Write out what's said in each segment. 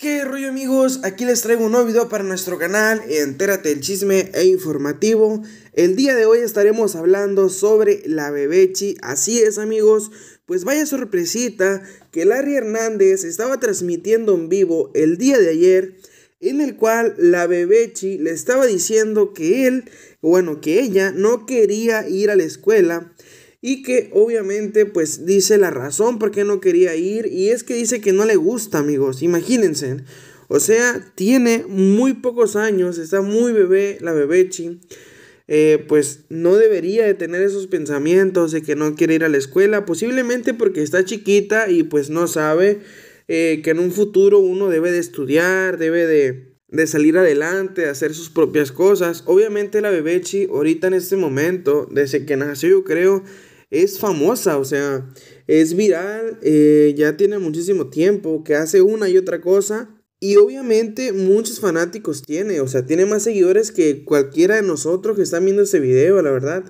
¿Qué rollo amigos? Aquí les traigo un nuevo video para nuestro canal, entérate el chisme e informativo. El día de hoy estaremos hablando sobre la Bebechi, así es amigos, pues vaya sorpresita que Larry Hernández estaba transmitiendo en vivo el día de ayer, en el cual la Bebechi le estaba diciendo que él, bueno, que ella no quería ir a la escuela, y que obviamente pues dice la razón por qué no quería ir y es que dice que no le gusta amigos, imagínense. O sea, tiene muy pocos años, está muy bebé, la bebechi. Eh, pues no debería de tener esos pensamientos de que no quiere ir a la escuela, posiblemente porque está chiquita y pues no sabe eh, que en un futuro uno debe de estudiar, debe de, de salir adelante, de hacer sus propias cosas. Obviamente la bebechi ahorita en este momento, desde que nació yo creo, es famosa, o sea, es viral, eh, ya tiene muchísimo tiempo, que hace una y otra cosa. Y obviamente muchos fanáticos tiene, o sea, tiene más seguidores que cualquiera de nosotros que están viendo este video, la verdad.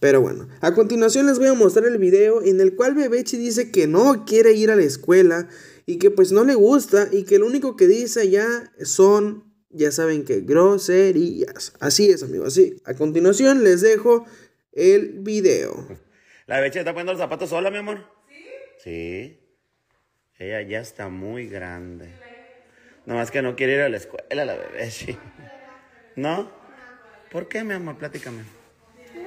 Pero bueno, a continuación les voy a mostrar el video en el cual Bebechi dice que no quiere ir a la escuela y que pues no le gusta y que lo único que dice ya son, ya saben que, groserías. Así es amigos, así. A continuación les dejo el video. La becha está poniendo los zapatos sola, mi amor. ¿Sí? Sí. Ella ya está muy grande. más que no quiere ir a la escuela, la bebé. Sí. ¿No? ¿Por qué, mi amor? Platícame. ¿No quiero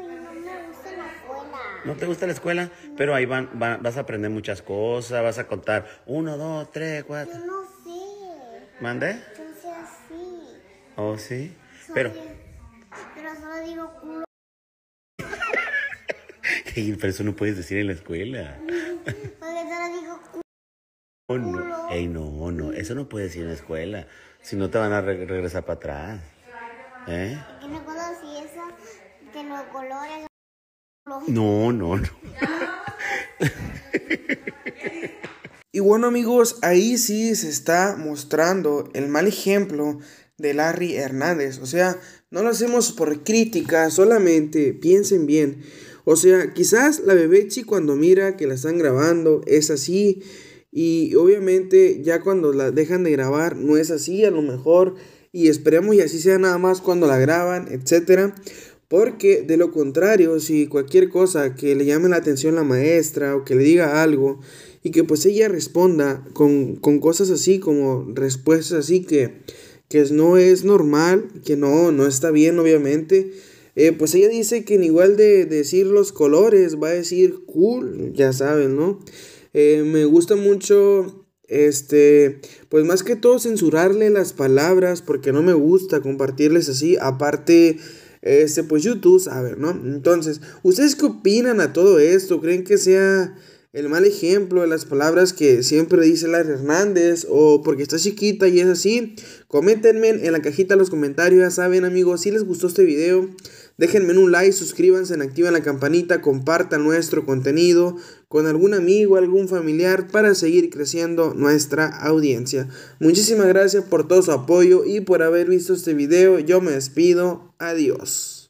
ir. No ¿No me gusta la escuela. te gusta la escuela? Pero ahí vas a aprender muchas cosas, vas a contar uno, dos, tres, cuatro. Yo no sé. ¿Mande? Yo sé así. ¿Oh, sí? pero... pero solo digo culo. pero eso no puedes decir en la escuela. Porque no. no, no, eso no puedes decir en la escuela. Si no te van a regresar para atrás. ¿Eh? que No, no, no. y bueno amigos, ahí sí se está mostrando el mal ejemplo de Larry Hernández. O sea, no lo hacemos por crítica, solamente piensen bien. O sea, quizás la bebé, Bebechi cuando mira que la están grabando es así. Y obviamente ya cuando la dejan de grabar no es así a lo mejor. Y esperemos y así sea nada más cuando la graban, etc. Porque de lo contrario, si cualquier cosa que le llame la atención la maestra o que le diga algo y que pues ella responda con, con cosas así como respuestas así que, que no es normal, que no, no está bien obviamente eh, pues ella dice que en igual de, decir los colores, va a decir cool, ya saben, ¿no? Eh, me gusta mucho, este, pues más que todo censurarle las palabras, porque no me gusta compartirles así, aparte... Este, pues YouTube, ver ¿no? Entonces, ¿ustedes qué opinan a todo esto? ¿Creen que sea el mal ejemplo, de las palabras que siempre dice Larry Hernández o porque está chiquita y es así, coméntenme en la cajita de los comentarios, ya saben amigos, si les gustó este video, déjenme un like, suscríbanse, activen la campanita, compartan nuestro contenido con algún amigo, algún familiar para seguir creciendo nuestra audiencia. Muchísimas gracias por todo su apoyo y por haber visto este video, yo me despido, adiós.